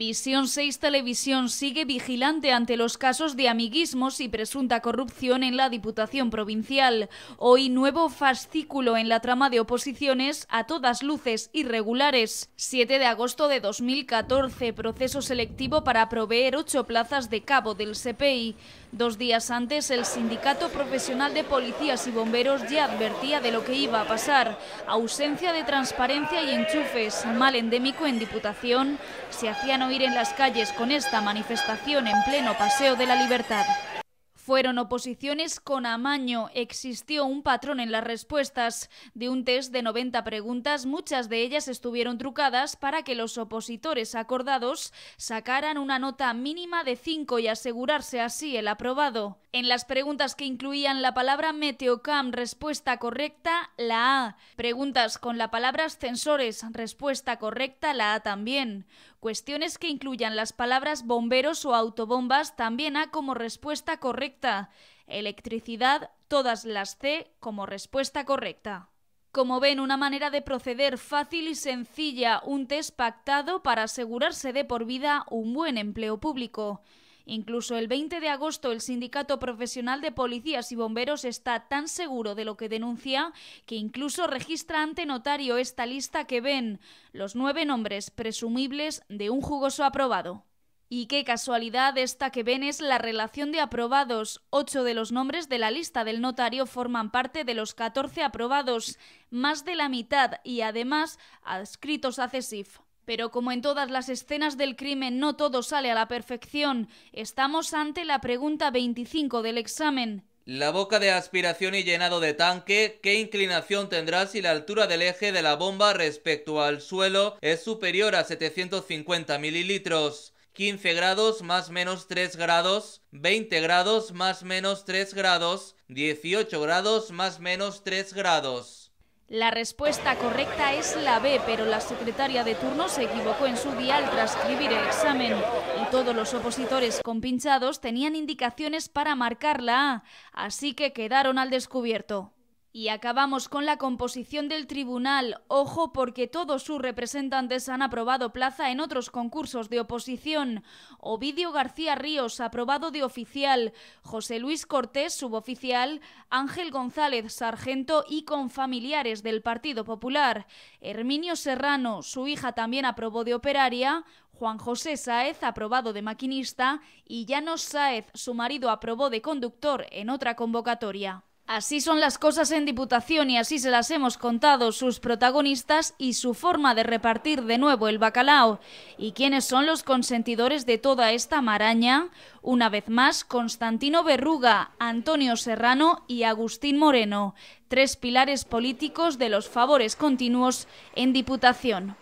Visión 6 Televisión sigue vigilante ante los casos de amiguismos y presunta corrupción en la Diputación Provincial. Hoy nuevo fascículo en la trama de oposiciones a todas luces irregulares. 7 de agosto de 2014, proceso selectivo para proveer ocho plazas de cabo del CPI. Dos días antes, el Sindicato Profesional de Policías y Bomberos ya advertía de lo que iba a pasar. Ausencia de transparencia y enchufes, mal endémico en Diputación, se hacían ir en las calles con esta manifestación en pleno Paseo de la Libertad. Fueron oposiciones con amaño. Existió un patrón en las respuestas. De un test de 90 preguntas, muchas de ellas estuvieron trucadas para que los opositores acordados sacaran una nota mínima de 5 y asegurarse así el aprobado. En las preguntas que incluían la palabra Meteocam, respuesta correcta, la A. Preguntas con la palabra ascensores, respuesta correcta, la A también. Cuestiones que incluyan las palabras bomberos o autobombas también A como respuesta correcta. Electricidad, todas las C como respuesta correcta. Como ven, una manera de proceder fácil y sencilla, un test pactado para asegurarse de por vida un buen empleo público. Incluso el 20 de agosto el Sindicato Profesional de Policías y Bomberos está tan seguro de lo que denuncia que incluso registra ante notario esta lista que ven, los nueve nombres presumibles de un jugoso aprobado. Y qué casualidad esta que ven es la relación de aprobados. Ocho de los nombres de la lista del notario forman parte de los 14 aprobados, más de la mitad y además adscritos a CESIF. Pero como en todas las escenas del crimen no todo sale a la perfección, estamos ante la pregunta 25 del examen. La boca de aspiración y llenado de tanque, ¿qué inclinación tendrá si la altura del eje de la bomba respecto al suelo es superior a 750 mililitros? 15 grados más menos 3 grados, 20 grados más menos 3 grados, 18 grados más menos 3 grados. La respuesta correcta es la B, pero la secretaria de turno se equivocó en su día al transcribir el examen y todos los opositores compinchados tenían indicaciones para marcar la A, así que quedaron al descubierto. Y acabamos con la composición del tribunal. Ojo porque todos sus representantes han aprobado plaza en otros concursos de oposición. Ovidio García Ríos, aprobado de oficial. José Luis Cortés, suboficial. Ángel González, sargento y con familiares del Partido Popular. Herminio Serrano, su hija también aprobó de operaria. Juan José Sáez, aprobado de maquinista. Y Llanos Sáez, su marido aprobó de conductor en otra convocatoria. Así son las cosas en Diputación y así se las hemos contado sus protagonistas y su forma de repartir de nuevo el bacalao. ¿Y quiénes son los consentidores de toda esta maraña? Una vez más, Constantino Berruga, Antonio Serrano y Agustín Moreno, tres pilares políticos de los favores continuos en Diputación.